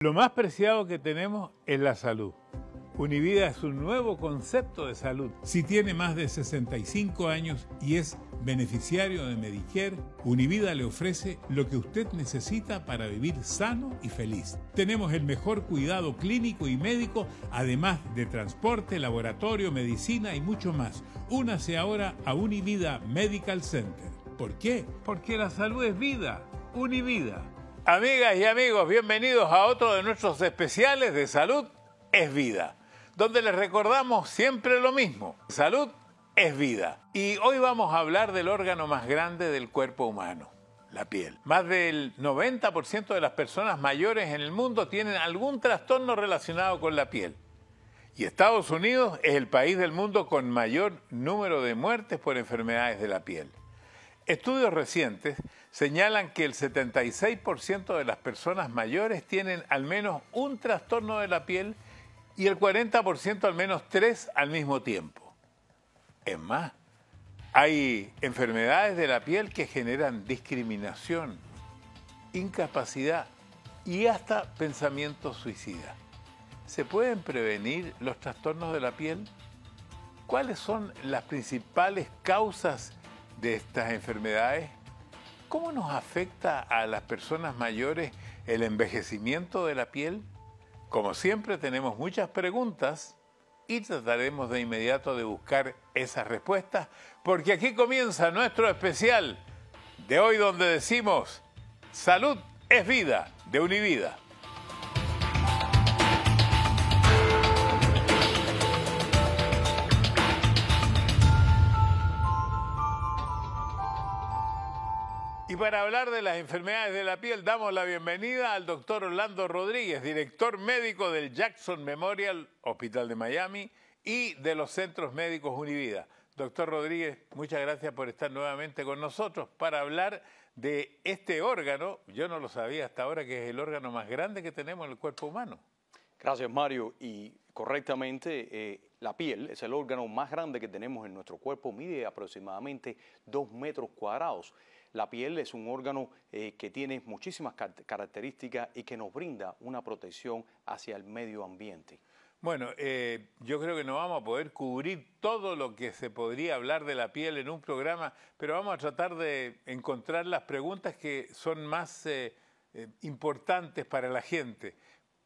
Lo más preciado que tenemos es la salud. Univida es un nuevo concepto de salud. Si tiene más de 65 años y es beneficiario de Medicare, Univida le ofrece lo que usted necesita para vivir sano y feliz. Tenemos el mejor cuidado clínico y médico, además de transporte, laboratorio, medicina y mucho más. Únase ahora a Univida Medical Center. ¿Por qué? Porque la salud es vida. Univida. Amigas y amigos, bienvenidos a otro de nuestros especiales de Salud es Vida, donde les recordamos siempre lo mismo, salud es vida. Y hoy vamos a hablar del órgano más grande del cuerpo humano, la piel. Más del 90% de las personas mayores en el mundo tienen algún trastorno relacionado con la piel. Y Estados Unidos es el país del mundo con mayor número de muertes por enfermedades de la piel. Estudios recientes señalan que el 76% de las personas mayores tienen al menos un trastorno de la piel y el 40% al menos tres al mismo tiempo. Es más, hay enfermedades de la piel que generan discriminación, incapacidad y hasta pensamiento suicida. ¿Se pueden prevenir los trastornos de la piel? ¿Cuáles son las principales causas de estas enfermedades. ¿Cómo nos afecta a las personas mayores el envejecimiento de la piel? Como siempre tenemos muchas preguntas y trataremos de inmediato de buscar esas respuestas porque aquí comienza nuestro especial de hoy donde decimos salud es vida de Univida. para hablar de las enfermedades de la piel, damos la bienvenida al doctor Orlando Rodríguez, director médico del Jackson Memorial Hospital de Miami y de los Centros Médicos Univida. Doctor Rodríguez, muchas gracias por estar nuevamente con nosotros para hablar de este órgano, yo no lo sabía hasta ahora, que es el órgano más grande que tenemos en el cuerpo humano. Gracias, Mario. Y correctamente, eh, la piel es el órgano más grande que tenemos en nuestro cuerpo, mide aproximadamente dos metros cuadrados. La piel es un órgano eh, que tiene muchísimas características y que nos brinda una protección hacia el medio ambiente. Bueno, eh, yo creo que no vamos a poder cubrir todo lo que se podría hablar de la piel en un programa, pero vamos a tratar de encontrar las preguntas que son más eh, importantes para la gente.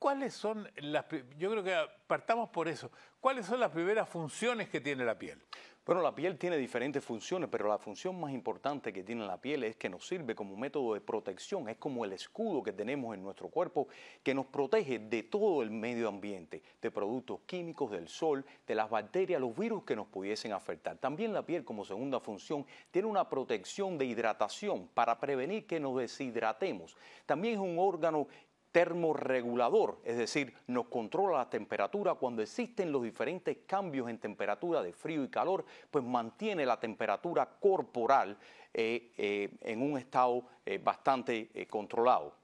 ¿Cuáles son las, yo creo que partamos por eso, cuáles son las primeras funciones que tiene la piel? Bueno, la piel tiene diferentes funciones, pero la función más importante que tiene la piel es que nos sirve como método de protección, es como el escudo que tenemos en nuestro cuerpo que nos protege de todo el medio ambiente, de productos químicos, del sol, de las bacterias, los virus que nos pudiesen afectar. También la piel como segunda función tiene una protección de hidratación para prevenir que nos deshidratemos. También es un órgano termorregulador, es decir, nos controla la temperatura cuando existen los diferentes cambios en temperatura de frío y calor, pues mantiene la temperatura corporal eh, eh, en un estado eh, bastante controlado.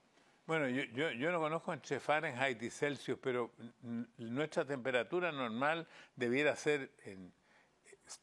Bueno, yo, yo, no conozco en Fahrenheit y Celsius, pero nuestra temperatura normal debiera ser en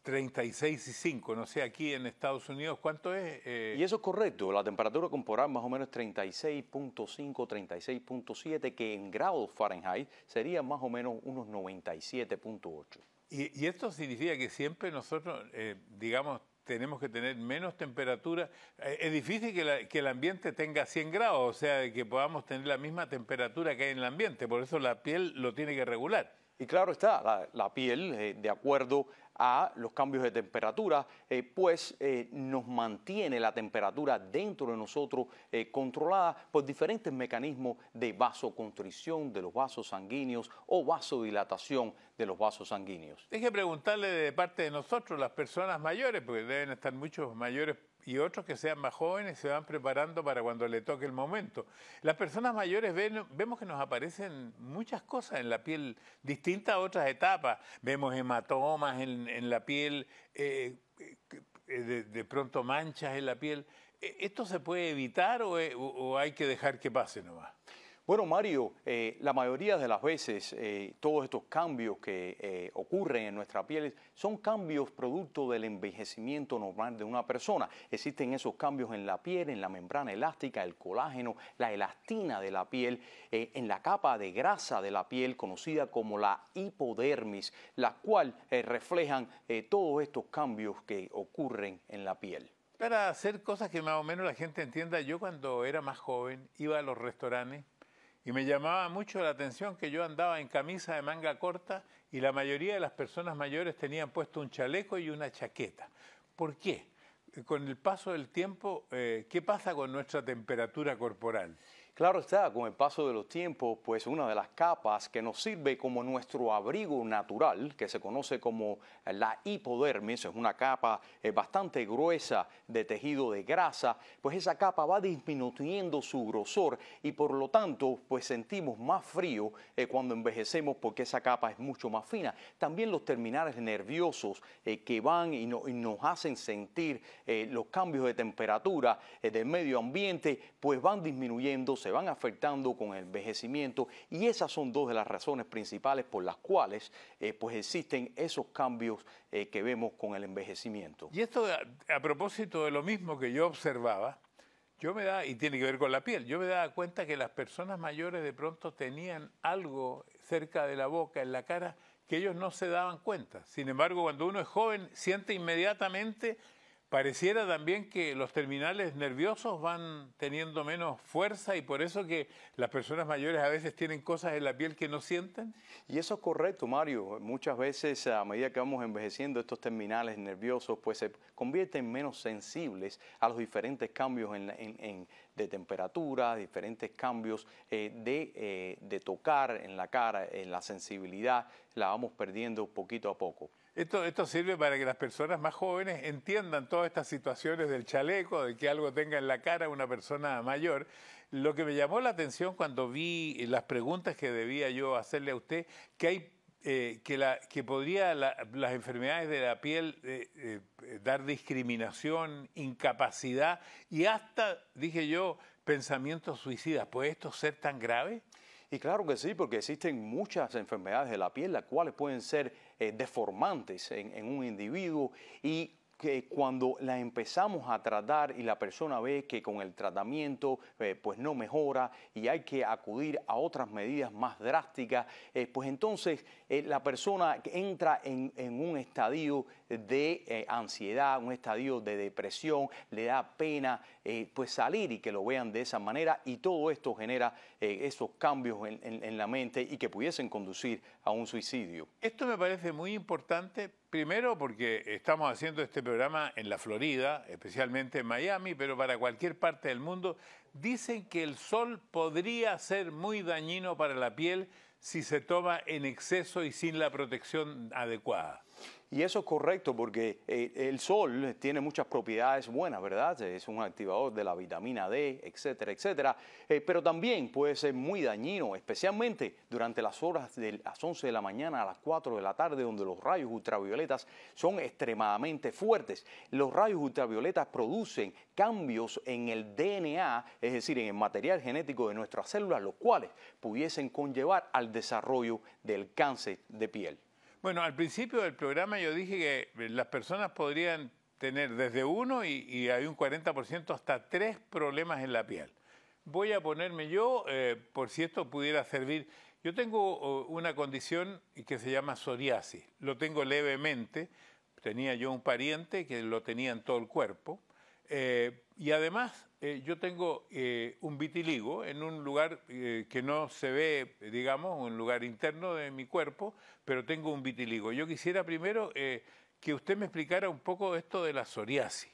36 y 5, no sé, aquí en Estados Unidos, ¿cuánto es? Eh, y eso es correcto, la temperatura corporal más o menos 36.5, 36.7, que en grados Fahrenheit sería más o menos unos 97.8. Y, esto significa que siempre nosotros, eh, digamos, tenemos que tener menos temperatura. Eh, es difícil que, el ambiente tenga 100 grados, o sea, que podamos tener la misma temperatura que hay en el ambiente, por eso la piel lo tiene que regular. Y claro está, la piel, de acuerdo a los cambios de temperatura, eh, pues eh, nos mantiene la temperatura dentro de nosotros eh, controlada por diferentes mecanismos de vasoconstricción de los vasos sanguíneos o vasodilatación de los vasos sanguíneos. Hay que preguntarle de parte de nosotros, las personas mayores, porque deben estar muchos mayores y otros que sean más jóvenes se van preparando para cuando le toque el momento. Las personas mayores ven, vemos que nos aparecen muchas cosas en la piel, distintas a otras etapas. Vemos hematomas en, la piel, eh, eh, de, pronto manchas en la piel. ¿E-, ¿Esto se puede evitar eh, o, o hay que dejar que pase nomás? Bueno, Mario, eh, la mayoría de las veces eh, todos estos cambios que eh, ocurren en nuestra piel son cambios producto del envejecimiento normal de una persona. Existen esos cambios en la piel, en la membrana elástica, el colágeno, la elastina de la piel, en la capa de grasa de la piel conocida como la hipodermis, la cual reflejan todos estos cambios que ocurren en la piel. Para hacer cosas que más o menos la gente entienda, yo cuando era más joven iba a los restaurantes y me llamaba mucho la atención que yo andaba en camisa de manga corta y la mayoría de las personas mayores tenían puesto un chaleco y una chaqueta. ¿Por qué? Eh, con el paso del tiempo, eh, ¿qué pasa con nuestra temperatura corporal? Claro está, con el paso de los tiempos, pues una de las capas que nos sirve como nuestro abrigo natural, que se conoce como la hipodermis, es una capa eh, bastante gruesa de tejido de grasa, pues esa capa va disminuyendo su grosor y por lo tanto, pues sentimos más frío eh, cuando envejecemos porque esa capa es mucho más fina. También los terminales nerviosos eh, que van y, nos hacen sentir los cambios de temperatura del medio ambiente, pues van disminuyendo se van afectando con el envejecimiento y esas son dos de las razones principales por las cuales eh, pues existen esos cambios eh, que vemos con el envejecimiento. Y esto a, propósito de lo mismo que yo observaba, yo me da, y tiene que ver con la piel, yo me daba cuenta que las personas mayores de pronto tenían algo cerca de la boca, en la cara, que ellos no se daban cuenta. Sin embargo, cuando uno es joven, siente inmediatamente Pareciera también que los terminales nerviosos van teniendo menos fuerza y por eso que las personas mayores a veces tienen cosas en la piel que no sienten. Y eso es correcto, Mario. Muchas veces a medida que vamos envejeciendo, estos terminales nerviosos pues se convierten menos sensibles a los diferentes cambios de temperatura, diferentes cambios eh, de, eh, de tocar en la cara, en la sensibilidad, la vamos perdiendo poquito a poco. Esto, sirve para que las personas más jóvenes entiendan todas estas situaciones del chaleco, de que algo tenga en la cara una persona mayor. Lo que me llamó la atención cuando vi las preguntas que debía yo hacerle a usted, que hay eh, que, podría las enfermedades de la piel eh, eh, dar discriminación, incapacidad y hasta, dije yo, pensamientos suicidas. ¿Puede esto ser tan grave? Y claro que sí, porque existen muchas enfermedades de la piel, las cuales pueden ser eh, deformantes en, en un individuo y que cuando la empezamos a tratar y la persona ve que con el tratamiento eh, pues no mejora y hay que acudir a otras medidas más drásticas, eh, pues entonces eh, la persona entra en, un estadio de ansiedad, un estadio de depresión, le da pena pues salir y que lo vean de esa manera y todo esto genera esos cambios en la mente y que pudiesen conducir a un suicidio. Esto me parece muy importante primero porque estamos haciendo este programa en la Florida, especialmente en Miami, pero para cualquier parte del mundo. Dicen que el sol podría ser muy dañino para la piel si se toma en exceso y sin la protección adecuada. Y eso es correcto porque eh, el sol tiene muchas propiedades buenas, ¿verdad? Es un activador de la vitamina D, etcétera, etcétera. Eh, pero también puede ser muy dañino, especialmente durante las horas de las 11 de la mañana a las 4 de la tarde, donde los rayos ultravioletas son extremadamente fuertes. Los rayos ultravioletas producen cambios en el DNA, es decir, en el material genético de nuestras células, los cuales pudiesen conllevar al desarrollo del cáncer de piel. Bueno, al principio del programa yo dije que eh, las personas podrían tener desde uno y, hay un 40% hasta tres problemas en la piel. Voy a ponerme yo, eh, por si esto pudiera servir. Yo tengo una condición que se llama psoriasis. Lo tengo levemente. Tenía yo un pariente que lo tenía en todo el cuerpo. Eh, y además eh, yo tengo eh, un vitiligo en un lugar que no se ve, digamos, un lugar interno de mi cuerpo, pero tengo un vitiligo. Yo quisiera primero que usted me explicara un poco esto de la psoriasis,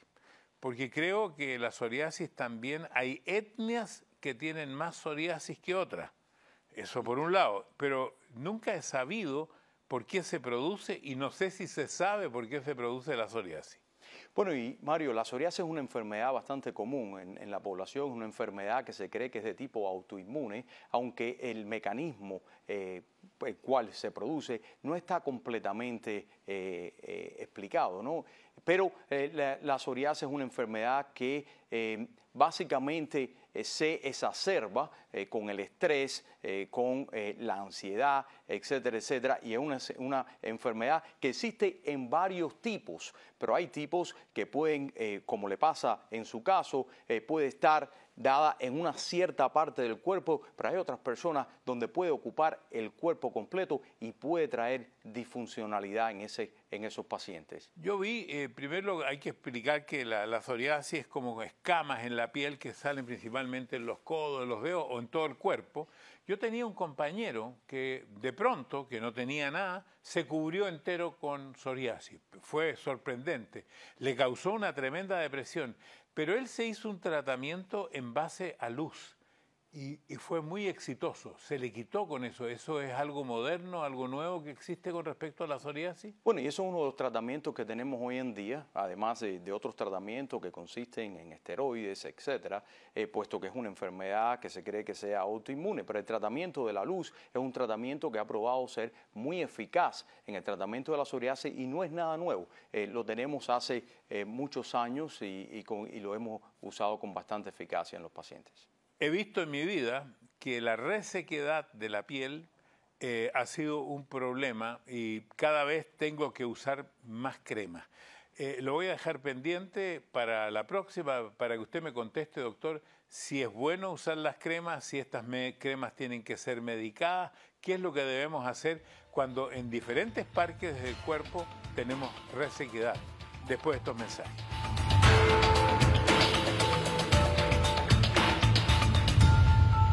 porque creo que la psoriasis también hay etnias que tienen más psoriasis que otras. Eso por un lado, pero nunca he sabido por qué se produce y no sé si se sabe por qué se produce la psoriasis. Bueno, y Mario, la psoriasis es una enfermedad bastante común en, la población, es una enfermedad que se cree que es de tipo autoinmune, aunque el mecanismo eh, el cual se produce no está completamente eh, eh, explicado, ¿no? Pero la, la, psoriasis es una enfermedad que básicamente se exacerba eh, con el estrés, eh, con eh, la ansiedad, etcétera, etcétera. Y es una, una, enfermedad que existe en varios tipos, pero hay tipos que pueden, como le pasa en su caso, puede estar dada en una cierta parte del cuerpo, pero hay otras personas donde puede ocupar el cuerpo completo y puede traer disfuncionalidad en, esos pacientes. Yo vi, eh, primero hay que explicar que la, la, psoriasis es como escamas en la piel que salen principalmente en los codos, en los dedos o en todo el cuerpo. Yo tenía un compañero que de pronto, que no tenía nada, se cubrió entero con psoriasis. Fue sorprendente. Le causó una tremenda depresión. Pero él se hizo un tratamiento en base a luz. Y, fue muy exitoso. ¿Se le quitó con eso? ¿Eso es algo moderno, algo nuevo que existe con respecto a la psoriasis? Bueno, y eso es uno de los tratamientos que tenemos hoy en día, además de, otros tratamientos que consisten en esteroides, etcétera, eh, puesto que es una enfermedad que se cree que sea autoinmune. Pero el tratamiento de la luz es un tratamiento que ha probado ser muy eficaz en el tratamiento de la psoriasis y no es nada nuevo. Eh, lo tenemos hace eh, muchos años y lo hemos usado con bastante eficacia en los pacientes. He visto en mi vida que la resequedad de la piel eh, ha sido un problema y cada vez tengo que usar más crema. Eh, lo voy a dejar pendiente para la próxima, para que usted me conteste, doctor, si es bueno usar las cremas, si estas cremas tienen que ser medicadas, qué es lo que debemos hacer cuando en diferentes parques del cuerpo tenemos resequedad. Después de estos mensajes.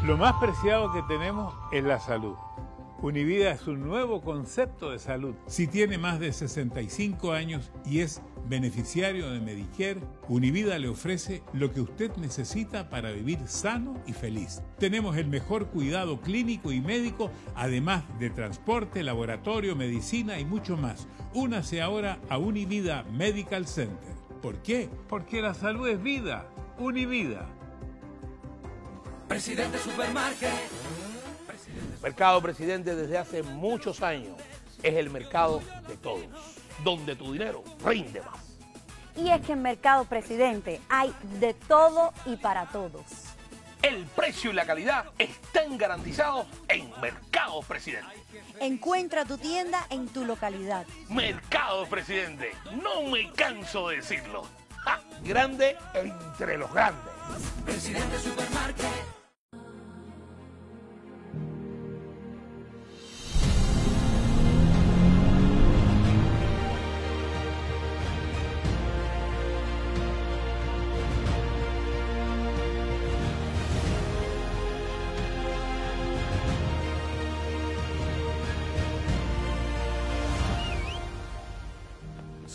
Lo más preciado que tenemos es la salud. Univida es un nuevo concepto de salud. Si tiene más de 65 años y es beneficiario de Medicare, Univida le ofrece lo que usted necesita para vivir sano y feliz. Tenemos el mejor cuidado clínico y médico, además de transporte, laboratorio, medicina y mucho más. Únase ahora a Univida Medical Center. ¿Por qué? Porque la salud es vida. Univida. Presidente Supermarket. mercado Presidente desde hace muchos años es el mercado de todos, donde tu dinero rinde más. Y es que en Mercado Presidente hay de todo y para todos. El precio y la calidad están garantizados en Mercado Presidente. Encuentra tu tienda en tu localidad. Mercado Presidente, no me canso de decirlo. Grande entre los grandes. Presidente Supermarket.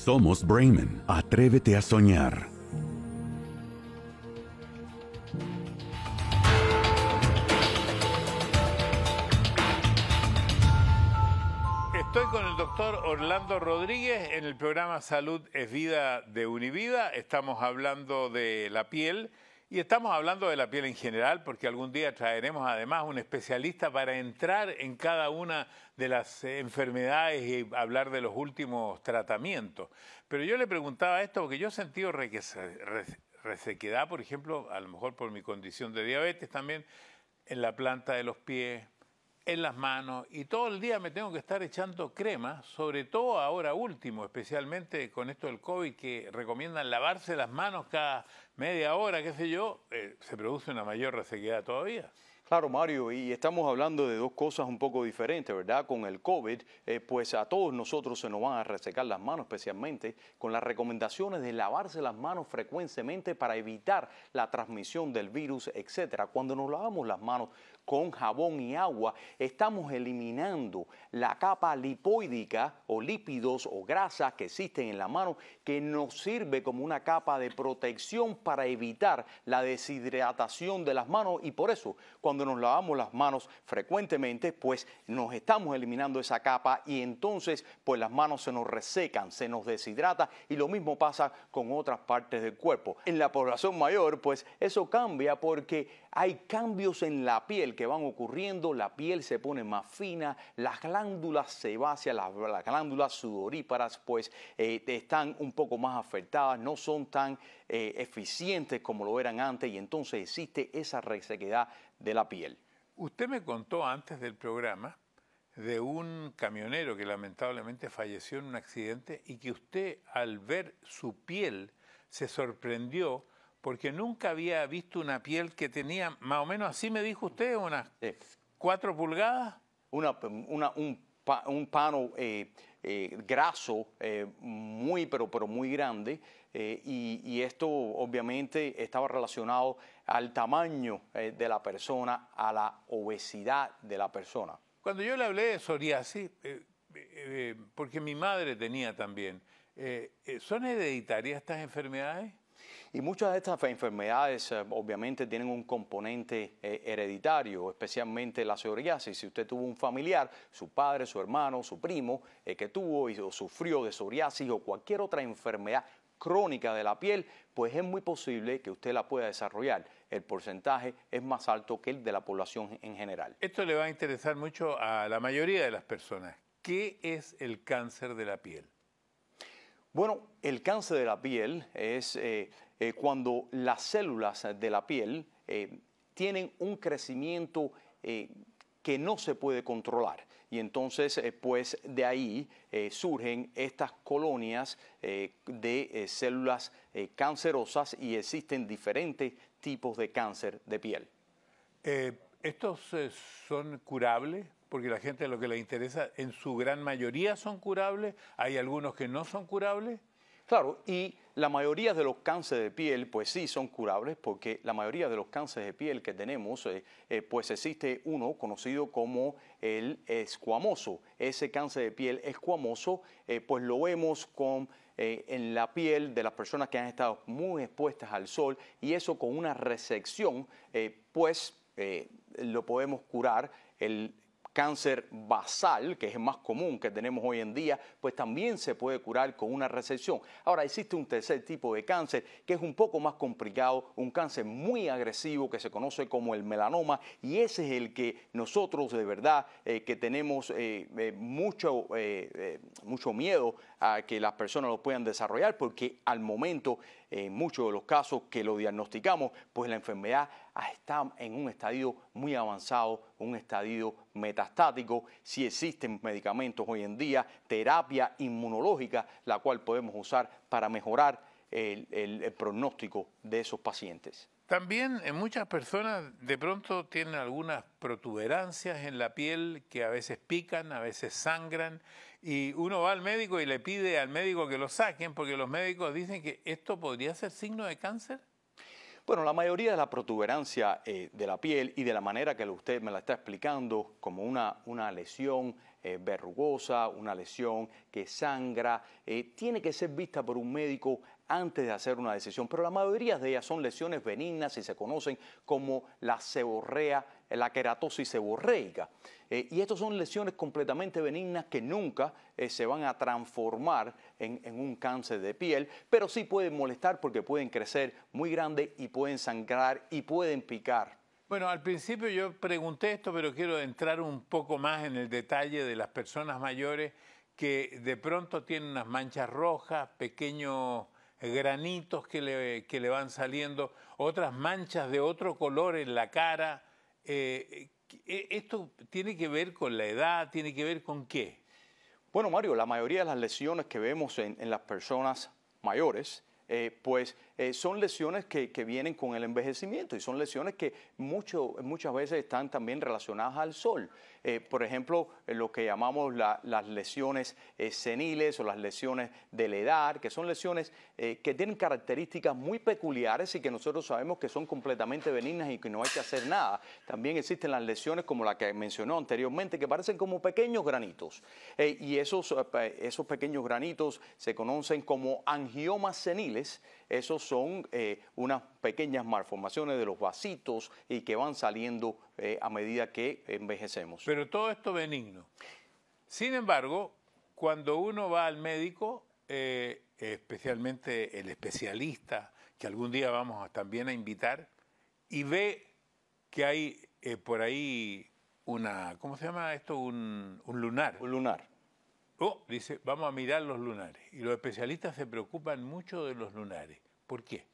Somos Bremen. Atrévete a soñar. Estoy con el doctor Orlando Rodríguez en el programa Salud es Vida de Univida. Estamos hablando de la piel. Y estamos hablando de la piel en general porque algún día traeremos además un especialista para entrar en cada una de las enfermedades y hablar de los últimos tratamientos. Pero yo le preguntaba esto porque yo he sentido resequedad, por ejemplo, a lo mejor por mi condición de diabetes también, en la planta de los pies, en las manos y todo el día me tengo que estar echando crema, sobre todo ahora último, especialmente con esto del COVID que recomiendan lavarse las manos cada media hora, qué sé yo, eh, se produce una mayor resequedad todavía. Claro, Mario, y estamos hablando de dos cosas un poco diferentes, ¿verdad? Con el COVID, eh, pues a todos nosotros se nos van a resecar las manos, especialmente con las recomendaciones de lavarse las manos frecuentemente para evitar la transmisión del virus, etcétera. Cuando nos lavamos las manos, con jabón y agua, estamos eliminando la capa lipoídica o lípidos o grasas que existen en la mano que nos sirve como una capa de protección para evitar la deshidratación de las manos y por eso cuando nos lavamos las manos frecuentemente pues nos estamos eliminando esa capa y entonces pues las manos se nos resecan, se nos deshidrata y lo mismo pasa con otras partes del cuerpo. En la población mayor pues eso cambia porque hay cambios en la piel que van ocurriendo, la piel se pone más fina, las glándulas sebáceas, las, las glándulas sudoríparas, pues eh, están un poco más afectadas, no son tan eh, eficientes como lo eran antes y entonces existe esa resequedad de la piel. Usted me contó antes del programa de un camionero que lamentablemente falleció en un accidente y que usted al ver su piel se sorprendió porque nunca había visto una piel que tenía, más o menos así me dijo usted, unas cuatro pulgadas. un, pano eh, eh, graso, eh, muy, pero, pero muy grande, y, y, esto obviamente estaba relacionado al tamaño de la persona, a la obesidad de la persona. Cuando yo le hablé de psoriasis, porque mi madre tenía también, ¿son hereditarias estas enfermedades? Y muchas de estas enfermedades eh, obviamente tienen un componente eh, hereditario, especialmente la psoriasis. Si usted tuvo un familiar, su padre, su hermano, su primo, eh, que tuvo y, o sufrió de psoriasis o cualquier otra enfermedad crónica de la piel, pues es muy posible que usted la pueda desarrollar. El porcentaje es más alto que el de la población en general. Esto le va a interesar mucho a la mayoría de las personas. ¿Qué es el cáncer de la piel? Bueno, el cáncer de la piel es eh, eh, cuando las células de la piel eh, tienen un crecimiento que no se puede controlar. Y entonces, pues de ahí surgen estas colonias de células cancerosas y existen diferentes tipos de cáncer de piel. ¿Estos son curables? porque la gente lo que le interesa en su gran mayoría son curables, hay algunos que no son curables. Claro, y la mayoría de los cánceres de piel, pues sí, son curables, porque la mayoría de los cánceres de piel que tenemos, eh, eh, pues existe uno conocido como el escuamoso. Ese cáncer de piel escuamoso, eh, pues lo vemos con en la piel de las personas que han estado muy expuestas al sol y eso con una resección, pues lo podemos curar. El, cáncer basal, que es el más común que tenemos hoy en día, pues también se puede curar con una resección. Ahora existe un tercer tipo de cáncer que es un poco más complicado, un cáncer muy agresivo que se conoce como el melanoma y ese es el que nosotros de verdad eh, que tenemos eh, eh, mucho, mucho miedo a que las personas lo puedan desarrollar porque al momento, en muchos de los casos que lo diagnosticamos, pues la enfermedad está en un estadio muy avanzado, un estadio metastático, si existen medicamentos hoy en día, terapia inmunológica, la cual podemos usar para mejorar el, pronóstico de esos pacientes. También en eh, muchas personas de pronto tienen algunas protuberancias en la piel que a veces pican, a veces sangran y uno va al médico y le pide al médico que lo saquen porque los médicos dicen que esto podría ser signo de cáncer. Bueno, la mayoría de la protuberancia eh, de la piel y de la manera que usted me la está explicando, como una, una lesión eh, verrugosa, una lesión que sangra, eh, tiene que ser vista por un médico antes de hacer una decisión, pero la mayoría de ellas son lesiones benignas y se conocen como la seborrea, la queratosis seborreica. Eh, y estas son lesiones completamente benignas que nunca se van a transformar en, en, un cáncer de piel, pero sí pueden molestar porque pueden crecer muy grande y pueden sangrar y pueden picar. Bueno, al principio yo pregunté esto, pero quiero entrar un poco más en el detalle de las personas mayores que de pronto tienen unas manchas rojas, pequeños granitos que le, van saliendo, otras manchas de otro color en la cara. Eh, eh, eh, ¿Esto tiene que ver con la edad? ¿Tiene que ver con qué? Bueno, Mario, la mayoría de las lesiones que vemos en, las personas mayores, pues eh, son lesiones que, vienen con el envejecimiento y son lesiones que muchas veces están también relacionadas al sol. Eh, por ejemplo, eh, lo que llamamos las lesiones seniles o las lesiones de la edad, que son lesiones que tienen características muy peculiares y que nosotros sabemos que son completamente benignas y que no hay que hacer nada. También existen las lesiones como la que mencionó anteriormente, que parecen como pequeños granitos. y esos, esos pequeños granitos se conocen como angiomas seniles esos son eh, unas pequeñas malformaciones de los vasitos y que van saliendo eh, a medida que envejecemos. Pero todo esto benigno. Sin embargo, cuando uno va al médico, eh, especialmente el especialista, que algún día vamos también a invitar, y ve que hay por ahí una, ¿cómo se llama esto? Un, un lunar. Un lunar oh, dice, vamos a mirar los lunares. Y los especialistas se preocupan mucho de los lunares. ¿Por qué?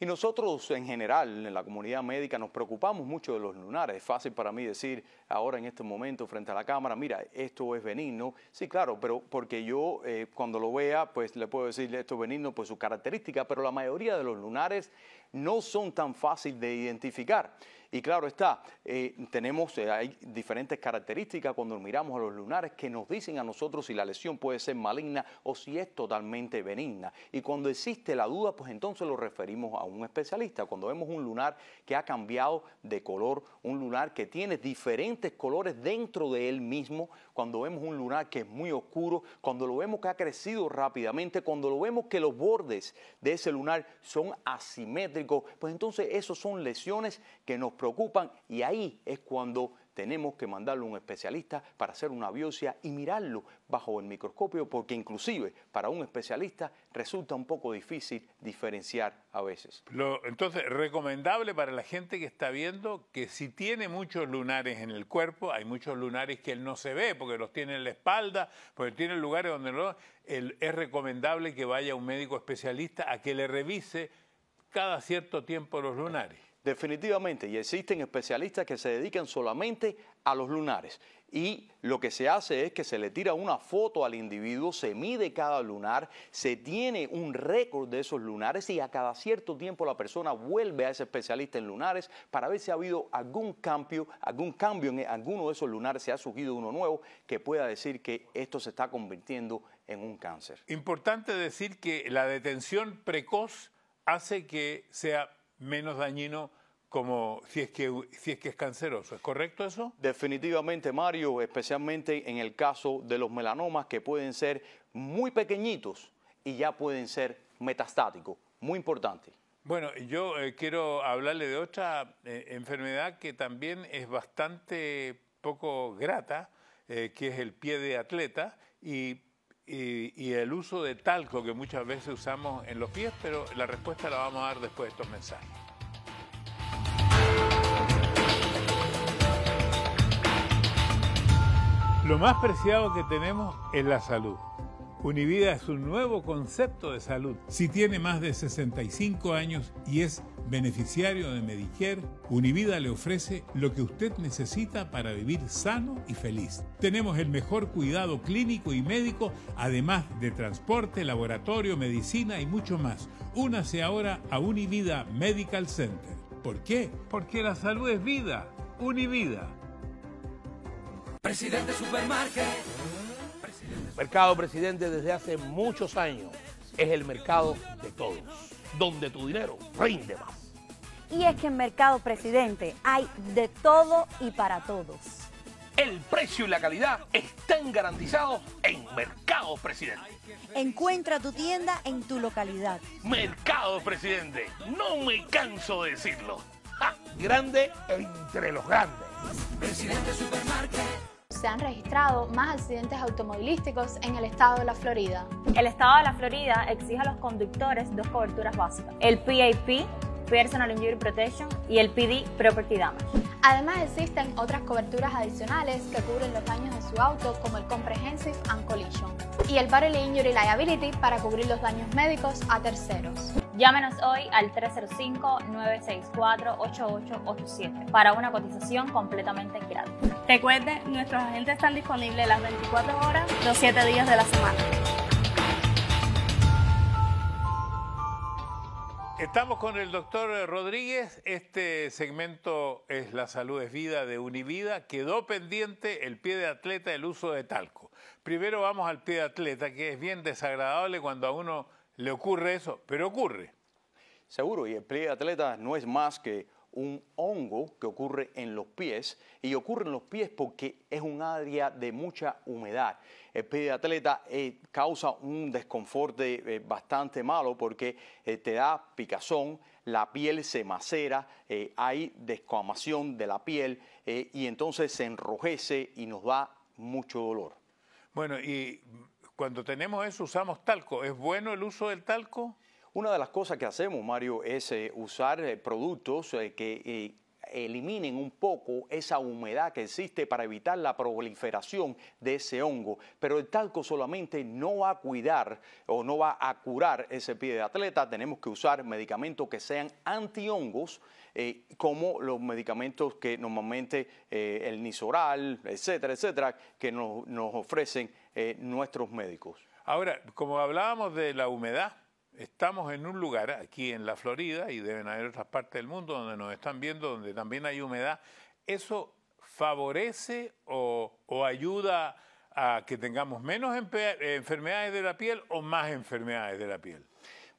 Y nosotros en general, en la comunidad médica, nos preocupamos mucho de los lunares. Es fácil para mí decir ahora en este momento frente a la cámara, mira, esto es benigno. Sí, claro, pero porque yo eh, cuando lo vea, pues le puedo decir esto es benigno por pues, su característica, pero la mayoría de los lunares no son tan fáciles de identificar. Y claro está, eh, tenemos, eh, hay diferentes características cuando miramos a los lunares que nos dicen a nosotros si la lesión puede ser maligna o si es totalmente benigna. Y cuando existe la duda, pues entonces lo referimos a un especialista. Cuando vemos un lunar que ha cambiado de color, un lunar que tiene diferentes colores dentro de él mismo, cuando vemos un lunar que es muy oscuro, cuando lo vemos que ha crecido rápidamente, cuando lo vemos que los bordes de ese lunar son asimétricos, pues entonces esos son lesiones que nos preocupan y ahí es cuando tenemos que mandarlo a un especialista para hacer una biopsia y mirarlo bajo el microscopio porque inclusive para un especialista resulta un poco difícil diferenciar a veces. entonces, recomendable para la gente que está viendo que si tiene muchos lunares en el cuerpo, hay muchos lunares que él no se ve porque los tiene en la espalda, porque tiene lugares donde no, es recomendable que vaya un médico especialista a que le revise cada cierto tiempo los lunares. Definitivamente, y existen especialistas que se dedican solamente a los lunares. Y lo que se hace es que se le tira una foto al individuo, se mide cada lunar, se tiene un récord de esos lunares y a cada cierto tiempo la persona vuelve a ese especialista en lunares para ver si ha habido algún cambio, algún cambio en alguno de esos lunares, si ha surgido uno nuevo que pueda decir que esto se está convirtiendo en un cáncer. Importante decir que la detención precoz hace que sea menos dañino como si es, que, si es que es canceroso. ¿Es correcto eso? Definitivamente, Mario, especialmente en el caso de los melanomas que pueden ser muy pequeñitos y ya pueden ser metastáticos. Muy importante. Bueno, yo eh, quiero hablarle de otra eh, enfermedad que también es bastante poco grata, eh, que es el pie de atleta y y, el uso de talco que muchas veces usamos en los pies, pero la respuesta la vamos a dar después de estos mensajes. Lo más preciado que tenemos es la salud. Univida es un nuevo concepto de salud. Si tiene más de 65 años y es beneficiario de Medicare, Univida le ofrece lo que usted necesita para vivir sano y feliz. Tenemos el mejor cuidado clínico y médico, además de transporte, laboratorio, medicina y mucho más. Únase ahora a Univida Medical Center. ¿Por qué? Porque la salud es vida. Univida. Presidente Supermarket mercado presidente desde hace muchos años es el mercado de todos, donde tu dinero rinde más. Y es que en Mercado Presidente hay de todo y para todos. El precio y la calidad están garantizados en Mercado Presidente. Encuentra tu tienda en tu localidad. Mercado Presidente, no me canso de decirlo. Ah, grande entre los grandes. Presidente Supermarket se han registrado más accidentes automovilísticos en el estado de la Florida. El estado de la Florida exige a los conductores dos coberturas básicas, el PAP, Personal Injury Protection, y el PD, Property Damage. Además existen otras coberturas adicionales que cubren los daños de su auto como el Comprehensive and Collision y el Bodily Injury Liability para cubrir los daños médicos a terceros. Llámenos hoy al 305-964-8887 para una cotización completamente gratis. Recuerde, nuestros agentes están disponibles las 24 horas, los 7 días de la semana. Estamos con el doctor Rodríguez. Este segmento es La salud es vida de Univida. Quedó pendiente el pie de atleta, el uso de talco. Primero vamos al pie de atleta, que es bien desagradable cuando a uno le ocurre eso, pero ocurre. Seguro, y el pie de atleta no es más que un hongo que ocurre en los pies y ocurre en los pies porque es un área de mucha humedad. El pie de atleta eh, causa un desconforte eh, bastante malo porque eh, te da picazón, la piel se macera, hay descamación de la piel y entonces se enrojece y nos da mucho dolor. Bueno, y cuando tenemos eso, usamos talco. ¿Es bueno el uso del talco? Una de las cosas que hacemos, Mario, es eh, usar eh, productos eh, que eliminen un poco esa humedad que existe para evitar la proliferación de ese hongo. Pero el talco solamente no va a cuidar o no va a curar ese pie de atleta. Tenemos que usar medicamentos que sean antihongos, eh, como los medicamentos que normalmente el nisoral, etcétera, etcétera, que nos ofrecen eh, nuestros médicos. Ahora, como hablábamos de la humedad, estamos en un lugar aquí en la Florida y deben haber otras partes del mundo donde nos están viendo, donde también hay humedad. ¿Eso favorece o ayuda a que tengamos menos enfermedades de la piel o más enfermedades de la piel?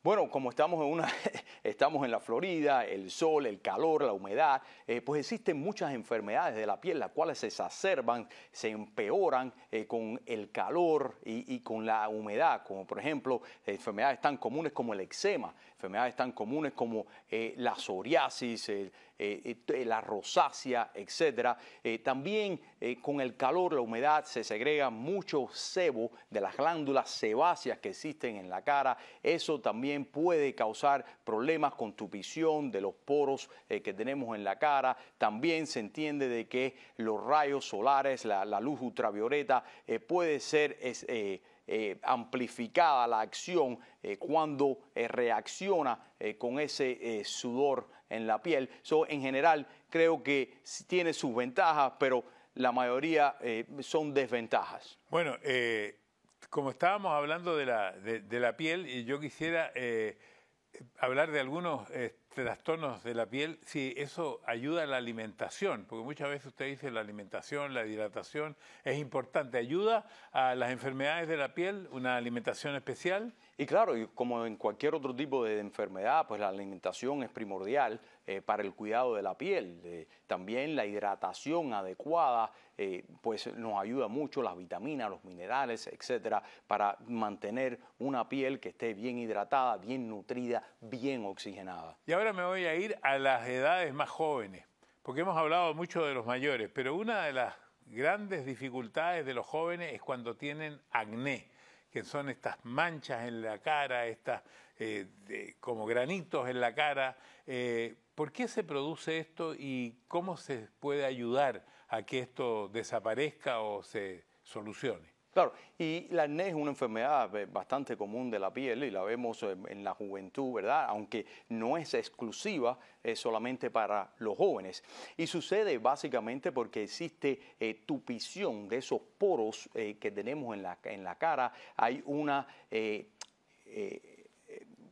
Bueno, como estamos en, una, estamos en la Florida, el sol, el calor, la humedad, eh, pues existen muchas enfermedades de la piel, las cuales se exacerban, se empeoran eh, con el calor y, y, con la humedad, como por ejemplo enfermedades tan comunes como el eczema, enfermedades tan comunes como eh, la psoriasis, eh, eh, la rosácea, etc. también con el calor, la humedad, se segrega mucho sebo de las glándulas sebáceas que existen en la cara. Eso también puede causar problemas con tupición de los poros que tenemos en la cara. También se entiende de que los rayos solares, la, luz ultravioleta, puede ser... Eh, amplificada la acción eh, cuando eh, reacciona con ese sudor en la piel. Eso en general, creo que tiene sus ventajas, pero la mayoría son desventajas. Bueno, como estábamos hablando de la, de, la piel, yo quisiera hablar de algunos ...de tonos de la piel, si eso ayuda a la alimentación, porque muchas veces usted dice la alimentación, la hidratación es importante, ayuda a las enfermedades de la piel, una alimentación especial y claro, y como en cualquier otro tipo de enfermedad, pues la alimentación es primordial eh, para el cuidado de la piel. también la hidratación adecuada, eh, pues nos ayuda mucho, las vitaminas, los minerales, etcétera, para mantener una piel que esté bien hidratada, bien nutrida, bien oxigenada. Y ahora me voy a ir a las edades más jóvenes, porque hemos hablado mucho de los mayores, pero una de las grandes dificultades de los jóvenes es cuando tienen acné que son estas manchas en la cara, estas eh, como granitos en la cara. Eh, ¿Por qué se produce esto y cómo se puede ayudar a que esto desaparezca o se solucione? Claro, y la acné es una enfermedad eh, bastante común de la piel y la vemos eh, en la juventud, ¿verdad? Aunque no es exclusiva solamente para los jóvenes. Y sucede básicamente porque existe eh, tupición de esos poros que tenemos en la, en la cara. Hay una... Eh,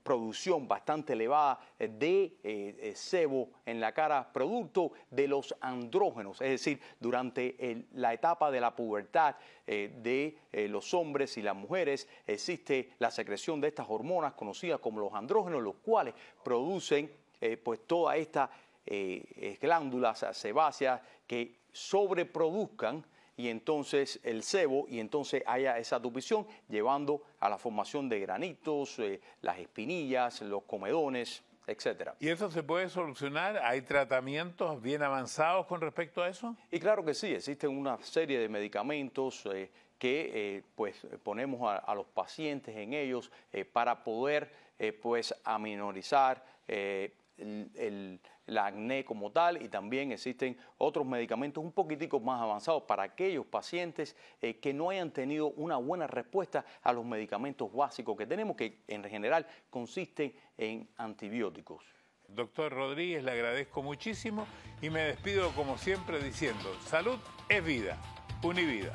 producción bastante elevada eh, de eh, eh, sebo en la cara, producto de los andrógenos, es decir, durante la etapa de la pubertad de los hombres y las mujeres existe la secreción de estas hormonas conocidas como los andrógenos, los cuales producen pues estas esta glándulas sebáceas que sobreproduzcan y entonces el sebo y entonces haya esa dupición llevando a la formación de granitos, eh, las espinillas, los comedones, etcétera. ¿Y eso se puede solucionar? ¿Hay tratamientos bien avanzados con respecto a eso? Y claro que sí, existen una serie de medicamentos eh, que eh, pues ponemos a, los pacientes en ellos para poder pues aminorizar la acné como tal y también existen otros medicamentos un poquitico más avanzados para aquellos pacientes eh, que no hayan tenido una buena respuesta a los medicamentos básicos que tenemos, que en general consisten en antibióticos. Doctor Rodríguez, le agradezco muchísimo y me despido como siempre diciendo, salud es vida, univida.